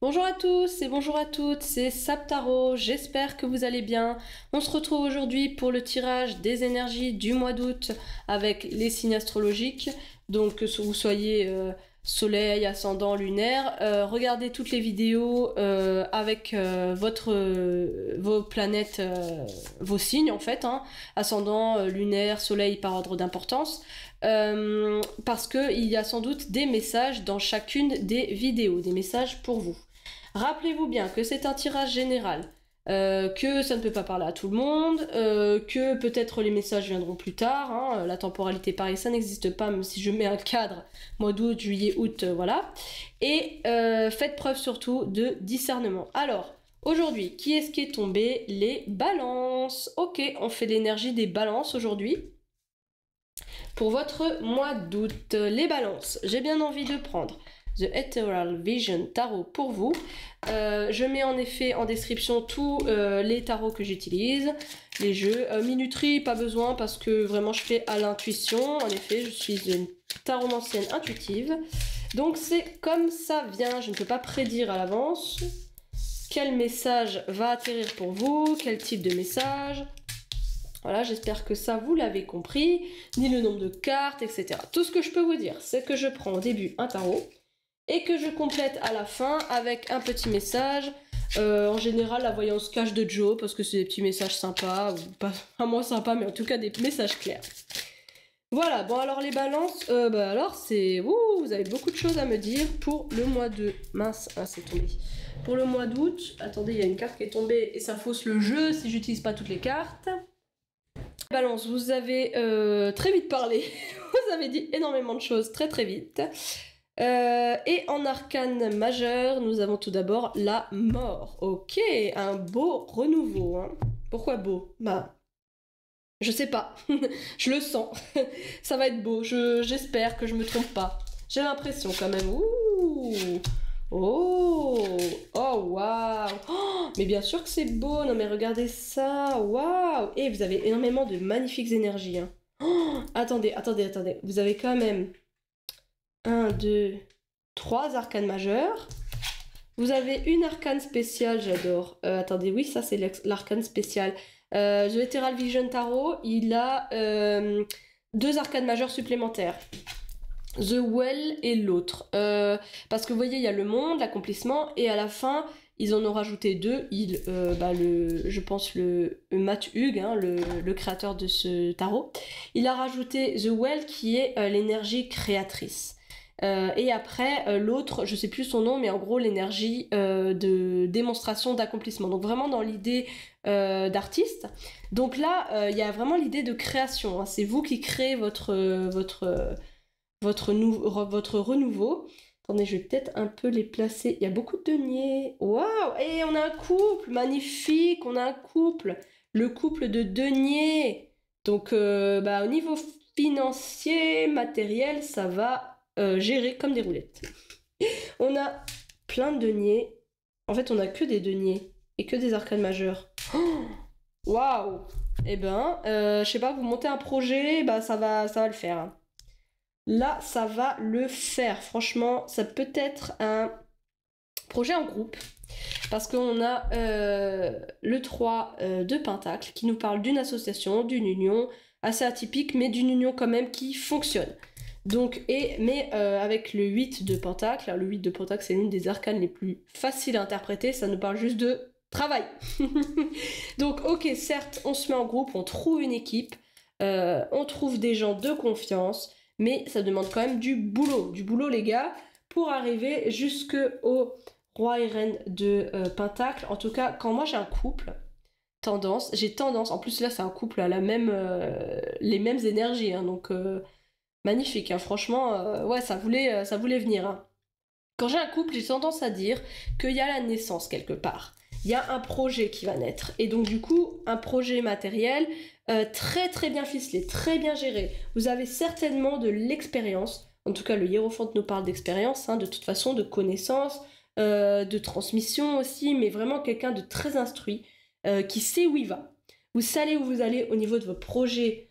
Bonjour à tous et bonjour à toutes, c'est Saptaro, j'espère que vous allez bien. On se retrouve aujourd'hui pour le tirage des énergies du mois d'août avec les signes astrologiques. Donc que vous soyez euh, soleil, ascendant, lunaire, euh, regardez toutes les vidéos euh, avec votre, vos planètes, vos signes en fait, hein. ascendant, lunaire, soleil par ordre d'importance. parce qu'il y a sans doute des messages dans chacune des vidéos, des messages pour vous. Rappelez-vous bien que c'est un tirage général, euh, que ça ne peut pas parler à tout le monde, euh, que peut-être les messages viendront plus tard, hein, la temporalité pareil, ça n'existe pas, même si je mets un cadre, mois d'août, juillet, août, euh, voilà. Et faites preuve surtout de discernement. Alors, aujourd'hui, qui est-ce qui est tombé Les balances. Ok, on fait l'énergie des balances aujourd'hui. Pour votre mois d'août, les balances, j'ai bien envie de prendre The Ethereal Vision Tarot pour vous. Euh, je mets en effet en description tous euh, les tarots que j'utilise, les jeux. Euh, minuterie, pas besoin parce que vraiment je fais à l'intuition. En effet, je suis une tarot taromancienne intuitive. Donc c'est comme ça vient, je ne peux pas prédire à l'avance quel message va atterrir pour vous, quel type de message. Voilà, j'espère que ça vous l'avez compris, ni le nombre de cartes, etc. Tout ce que je peux vous dire, c'est que je prends au début un tarot, et que je complète à la fin avec un petit message. Euh, en général, la voyance cache de Joe, parce que c'est des petits messages sympas, ou pas vraiment sympas, mais en tout cas des messages clairs. Voilà, bon alors les balances, euh, bah, alors c'est... vous avez beaucoup de choses à me dire pour le mois de... Mince, ah c'est tombé. Pour le mois d'août, attendez, il y a une carte qui est tombée et ça fausse le jeu si j'utilise pas toutes les cartes. Balance, vous avez euh, très vite parlé, vous avez dit énormément de choses très très vite. Euh, et en arcane majeur, nous avons tout d'abord la mort. Ok, un beau renouveau. Hein. Pourquoi beau Bah, je sais pas. je le sens. Ça va être beau. J'espère que je me trompe pas. J'ai l'impression quand même. Oh Oh waouh oh, Mais bien sûr que c'est beau. Non mais regardez ça. Waouh Et eh, vous avez énormément de magnifiques énergies. Hein. Oh, attendez, attendez, attendez. Vous avez quand même 1, 2, 3 arcanes majeures. Vous avez une arcane spéciale, j'adore. Euh, attendez, oui, ça c'est l'arcane spéciale. Euh, The Ethereal Vision Tarot, il a euh, deux arcanes majeures supplémentaires. The Well et l'autre. parce que vous voyez, il y a le monde, l'accomplissement, et à la fin, ils en ont rajouté deux. Il, bah, le, je pense le, Matt Hugues, hein, le, le, créateur de ce tarot, il a rajouté The Well qui est l'énergie créatrice. Euh, et après, euh, l'autre, je sais plus son nom, mais en gros, l'énergie euh, de démonstration d'accomplissement. Donc vraiment dans l'idée d'artiste. Donc là, il y a vraiment l'idée de création. Hein. C'est vous qui créez votre, votre, votre, votre renouveau. Attendez, je vais peut-être un peu les placer. Il y a beaucoup de deniers. Waouh Et on a un couple Magnifique On a un couple Le couple de deniers Donc, bah, au niveau financier, matériel, ça va euh, Gérer comme des roulettes. on a plein de deniers. En fait, on a que des deniers et que des arcades majeures. Oh Waouh wow Eh ben, euh, je sais pas, vous montez un projet, bah ça va, ça va le faire. Hein. Là, ça va le faire. Franchement, ça peut être un projet en groupe. Parce qu'on a euh, le 3 de Pentacle qui nous parle d'une association, d'une union assez atypique, mais d'une union quand même qui fonctionne. Donc, et, mais euh, avec le 8 de Pentacle, le 8 de Pentacle c'est l'une des arcanes les plus faciles à interpréter, ça nous parle juste de travail. Donc ok, certes, on se met en groupe, on trouve une équipe, euh, on trouve des gens de confiance, mais ça demande quand même du boulot, du boulot les gars, pour arriver jusqu'au roi et reine de euh, Pentacle. En tout cas, quand moi j'ai un couple, tendance, j'ai tendance, en plus là c'est un couple à la même, les mêmes énergies, hein, donc magnifique. Hein. Franchement, euh, ouais, ça voulait, euh, ça voulait venir. Hein. Quand j'ai un couple, j'ai tendance à dire qu'il y a la naissance quelque part. Il y a un projet qui va naître. Et donc, du coup, un projet matériel euh, très très bien ficelé, très bien géré. Vous avez certainement de l'expérience. En tout cas, le hiérophante nous parle d'expérience, hein, de toute façon, de connaissance, de transmission aussi, mais vraiment quelqu'un de très instruit qui sait où il va. Vous savez où vous allez au niveau de vos projets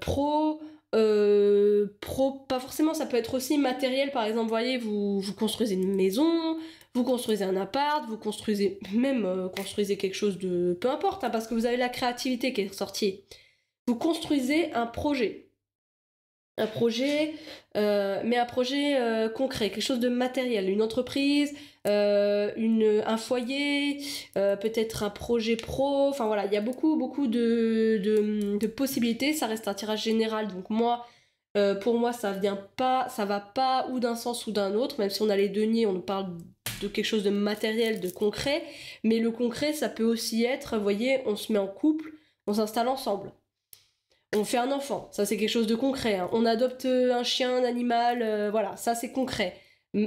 pro, euh, pas forcément, ça peut être aussi matériel, par exemple, voyez, vous, vous construisez une maison, vous construisez un appart, vous construisez même euh, construisez quelque chose de peu importe, hein, parce que vous avez la créativité qui est sortie. Vous construisez un projet un projet, euh, mais un projet euh, concret, quelque chose de matériel, une entreprise, euh, une, un foyer, peut-être un projet pro. Enfin voilà, il y a beaucoup, beaucoup de, possibilités. Ça reste un tirage général, donc moi, pour moi, ça vient pas, ça va pas ou d'un sens ou d'un autre. Même si on a les deniers, on parle de quelque chose de matériel, de concret. Mais le concret, ça peut aussi être, vous voyez, on se met en couple, on s'installe ensemble on fait un enfant, ça c'est quelque chose de concret. Hein. On adopte euh, un chien, un animal, euh, voilà, ça c'est concret.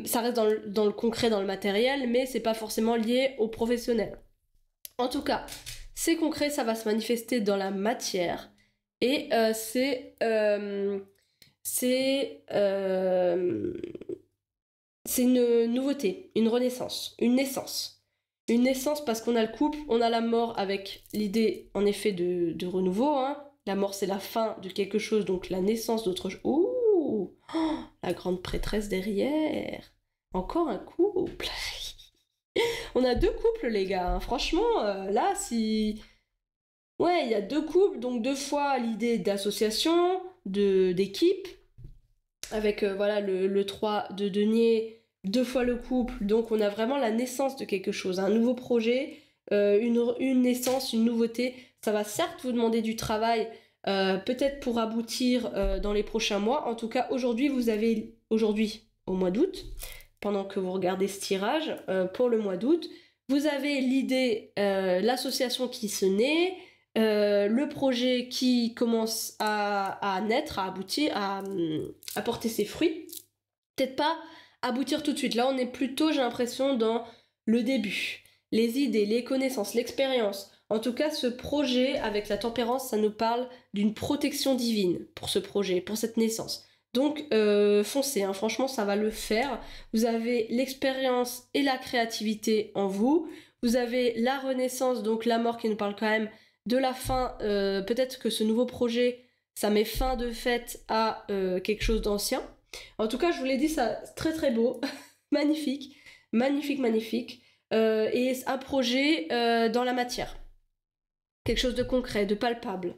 Ça reste dans le, concret, dans le matériel, mais c'est pas forcément lié au professionnel. En tout cas, c'est concret, ça va se manifester dans la matière et euh, c'est c'est c'est une nouveauté, une renaissance, une naissance. Une naissance parce qu'on a le couple, on a la mort avec l'idée en effet de, de renouveau, hein, la mort, c'est la fin de quelque chose, donc la naissance d'autre chose. oh, La grande prêtresse derrière. Encore un couple. On a deux couples, les gars. Hein. Franchement, euh, là, si... Ouais, il y a deux couples, donc deux fois l'idée d'association, d'équipe, avec euh, voilà le, 3 de denier, deux fois le couple, donc on a vraiment la naissance de quelque chose, un nouveau projet, euh, une, une, naissance, une nouveauté. Ça va certes vous demander du travail, euh, peut-être pour aboutir euh, dans les prochains mois. En tout cas, aujourd'hui, vous avez, aujourd'hui, au mois d'août, pendant que vous regardez ce tirage, euh, pour le mois d'août, vous avez l'idée, l'association qui se naît, le projet qui commence à, naître, à aboutir, à, à porter ses fruits. Peut-être pas aboutir tout de suite. Là, on est plutôt, j'ai l'impression, dans le début. Les idées, les connaissances, l'expérience, en tout cas, ce projet avec la tempérance, ça nous parle d'une protection divine pour ce projet, pour cette naissance. Donc euh, foncez, hein, franchement ça va le faire. Vous avez l'expérience et la créativité en vous. Vous avez la renaissance, donc la mort qui nous parle quand même de la fin. Euh, peut-être que ce nouveau projet, ça met fin de fait à euh, quelque chose d'ancien. En tout cas, je vous l'ai dit, ça très très beau, magnifique, magnifique, magnifique. et un projet dans la matière quelque chose de concret, de palpable.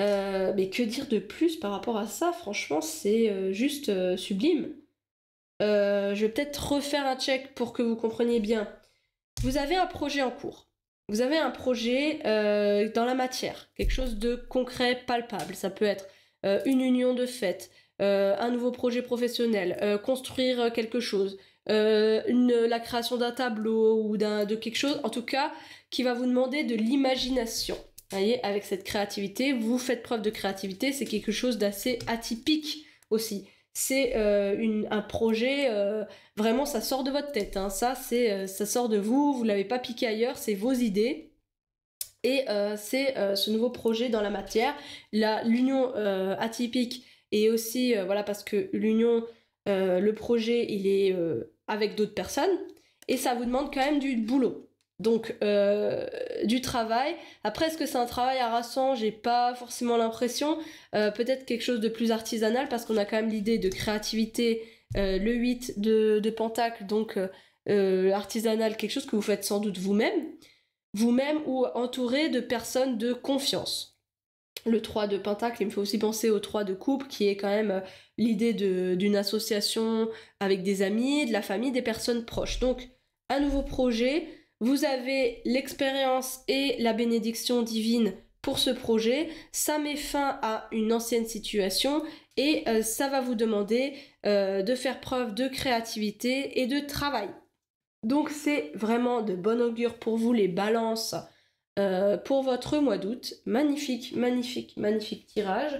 Euh, mais que dire de plus par rapport à ça Franchement, c'est euh, juste euh, sublime. je vais peut-être refaire un check pour que vous compreniez bien. Vous avez un projet en cours. Vous avez un projet dans la matière, quelque chose de concret, palpable. Ça peut être une union de fait, un nouveau projet professionnel, construire quelque chose, euh, la création d'un tableau ou d'un, de quelque chose, en tout cas, qui va vous demander de l'imagination. Vous voyez, avec cette créativité, vous faites preuve de créativité, c'est quelque chose d'assez atypique aussi. C'est euh, un projet, euh, vraiment, ça sort de votre tête. Hein. Ça, c'est, ça sort de vous, vous ne l'avez pas piqué ailleurs, c'est vos idées. Et c'est ce nouveau projet dans la matière. La, l'union atypique, et aussi, voilà, parce que l'union, le projet, il est avec d'autres personnes et ça vous demande quand même du boulot. Donc euh, du travail. Après, est-ce que c'est un travail harassant J'ai pas forcément l'impression. Euh, peut-être quelque chose de plus artisanal parce qu'on a quand même l'idée de créativité, euh, le 8 de, de Pentacle, donc artisanal, quelque chose que vous faites sans doute vous-même, vous-même ou entouré de personnes de confiance le 3 de Pentacle, il me fait aussi penser au 3 de coupe qui est quand même euh, l'idée d'une association avec des amis, de la famille, des personnes proches. Donc, un nouveau projet, vous avez l'expérience et la bénédiction divine pour ce projet, ça met fin à une ancienne situation et euh, ça va vous demander euh, de faire preuve de créativité et de travail. Donc c'est vraiment de bon augure pour vous les balances euh, pour votre mois d'août, magnifique, magnifique, magnifique tirage.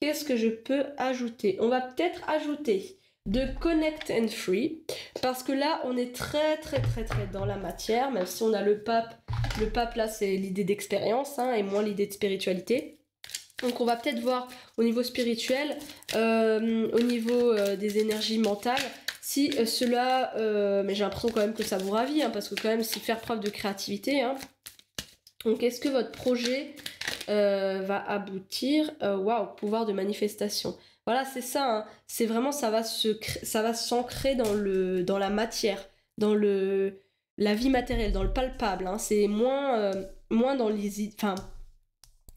Qu'est-ce que je peux ajouter On va peut-être ajouter de Connect and Free, parce que là, on est très, très, très, très dans la matière, même si on a le pape. Le pape, là, c'est l'idée d'expérience, hein, et moins l'idée de spiritualité. Donc on va peut-être voir au niveau spirituel, euh, au niveau euh, des énergies mentales, si cela... mais j'ai l'impression quand même que ça vous ravit, hein, parce que quand même, c'est faire preuve de créativité, hein. Donc est-ce que votre projet euh, va aboutir euh, Waouh, pouvoir de manifestation. Voilà, c'est ça. Hein. C'est vraiment ça va se ça va s'ancrer dans le dans la matière, dans le la vie matérielle, dans le palpable. Hein. C'est moins euh, moins dans les enfin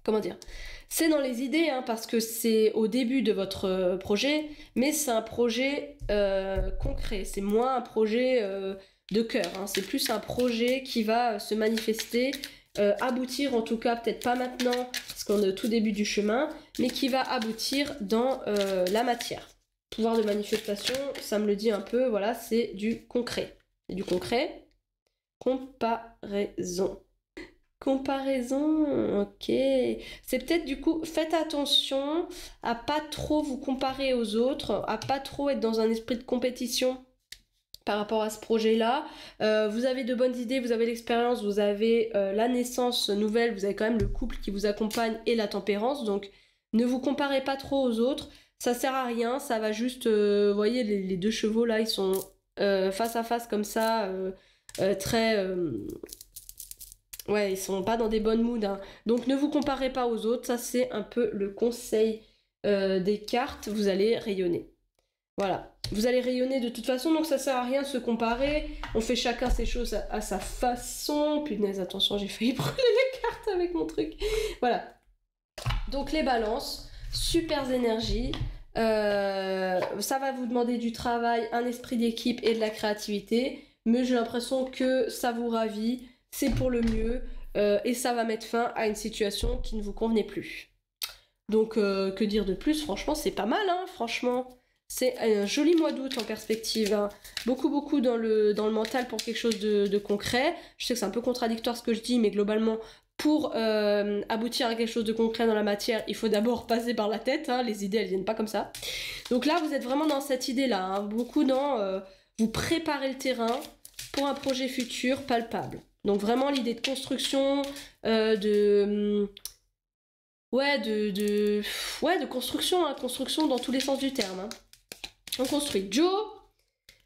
comment dire c'est dans les idées, hein, parce que c'est au début de votre projet, mais c'est un projet concret, c'est moins un projet de cœur, c'est plus un projet qui va se manifester euh, aboutir, en tout cas peut-être pas maintenant, parce qu'on est au tout début du chemin, mais qui va aboutir dans euh, la matière. Pouvoir de manifestation, ça me le dit un peu, voilà, c'est du concret. C'est du concret. Comparaison. Comparaison, ok. C'est peut-être du coup, faites attention à pas trop vous comparer aux autres, à pas trop être dans un esprit de compétition par rapport à ce projet-là. Euh, vous avez de bonnes idées, vous avez l'expérience, vous avez euh, la naissance nouvelle, vous avez quand même le couple qui vous accompagne et la tempérance. Donc ne vous comparez pas trop aux autres, ça sert à rien, ça va juste... Euh, vous voyez, les, deux chevaux là, ils sont face à face comme ça, très... ouais, ils sont pas dans des bonnes moods. Hein. Donc ne vous comparez pas aux autres, ça c'est un peu le conseil des cartes, vous allez rayonner. Voilà. Vous allez rayonner de toute façon, donc ça sert à rien de se comparer. On fait chacun ses choses à, sa façon. Punaise, attention, j'ai failli brûler les cartes avec mon truc. Voilà. Donc les balances, super énergie, euh, ça va vous demander du travail, un esprit d'équipe et de la créativité. Mais j'ai l'impression que ça vous ravit, c'est pour le mieux. Euh, et ça va mettre fin à une situation qui ne vous convenait plus. Donc, euh, que dire de plus Franchement, c'est pas mal, hein, franchement. C'est un joli mois d'août en perspective. Hein. Beaucoup, beaucoup dans le, mental pour quelque chose de, concret. Je sais que c'est un peu contradictoire ce que je dis, mais globalement, pour euh, aboutir à quelque chose de concret dans la matière, il faut d'abord passer par la tête. Hein. Les idées, elles viennent pas comme ça. Donc là, vous êtes vraiment dans cette idée-là. Hein. Beaucoup dans euh, vous préparer le terrain pour un projet futur palpable. Donc vraiment l'idée de construction, euh, de hum, ouais, de, de ouais, de construction, construction dans tous les sens du terme. On construit Joe.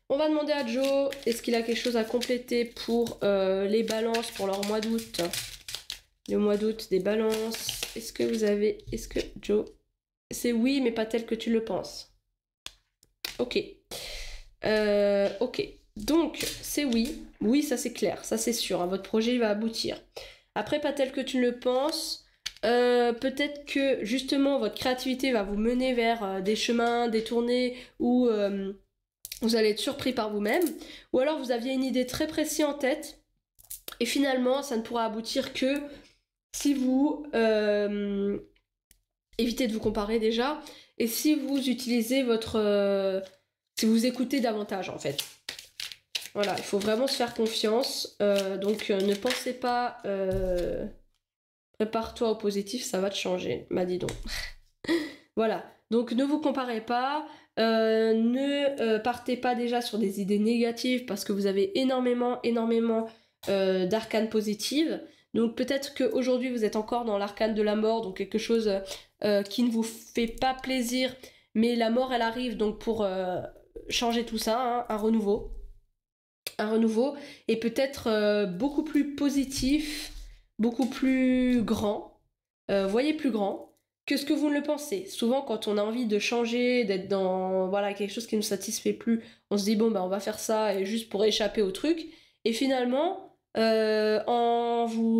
On va demander à Joe, est-ce qu'il a quelque chose à compléter pour euh, les balances pour leur mois d'août Le mois d'août des balances. Est-ce que vous avez... Est-ce que Joe... C'est oui, mais pas tel que tu le penses. Ok. Euh, ok. Donc, c'est oui. Oui, ça c'est clair. Ça c'est sûr. Hein. Votre projet va aboutir. Après, pas tel que tu le penses. Euh, peut-être que justement votre créativité va vous mener vers euh, des chemins, des tournées où euh, vous allez être surpris par vous-même. Ou alors vous aviez une idée très précise en tête et finalement ça ne pourra aboutir que si vous évitez de vous comparer déjà et si vous utilisez votre... si vous écoutez davantage en fait. Voilà, il faut vraiment se faire confiance. donc ne pensez pas... Prépare-toi au positif, ça va te changer. ma bah, dit donc. voilà. Donc ne vous comparez pas, euh, ne euh, partez pas déjà sur des idées négatives parce que vous avez énormément, énormément euh, d'arcanes positives. Donc peut-être qu'aujourd'hui vous êtes encore dans l'arcane de la mort, donc quelque chose qui ne vous fait pas plaisir, mais la mort elle arrive donc pour changer tout ça, hein, un renouveau. Un renouveau et peut-être beaucoup plus positif beaucoup plus grand, euh, voyez plus grand que ce que vous ne le pensez. Souvent, quand on a envie de changer, d'être dans voilà quelque chose qui ne nous satisfait plus, on se dit bon bah on va faire ça et juste pour échapper au truc. Et finalement, euh, en vous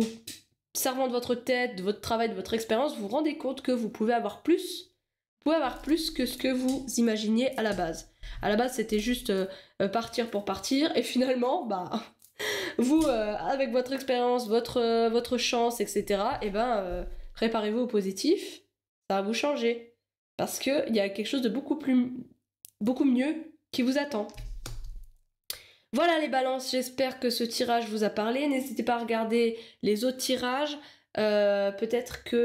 servant de votre tête, de votre travail, de votre expérience, vous vous rendez compte que vous pouvez avoir plus, pouvez avoir plus que ce que vous imaginiez à la base. À la base, c'était juste euh, partir pour partir, et finalement, bah, vous, euh, avec votre expérience, votre, euh, votre chance, etc., Et eh ben, réparez euh, préparez-vous au positif, ça va vous changer. Parce qu'il y a quelque chose de beaucoup, plus, beaucoup mieux qui vous attend. Voilà les balances, j'espère que ce tirage vous a parlé. N'hésitez pas à regarder les autres tirages. peut-être qu'il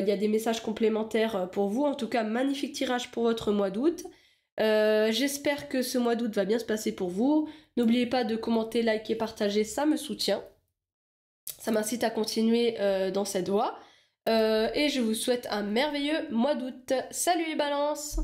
il y a des messages complémentaires pour vous. En tout cas, magnifique tirage pour votre mois d'août. J'espère que ce mois d'août va bien se passer pour vous. N'oubliez pas de commenter, liker, partager, ça me soutient. Ça m'incite à continuer euh, dans cette voie. Euh, et je vous souhaite un merveilleux mois d'août. Salut les balances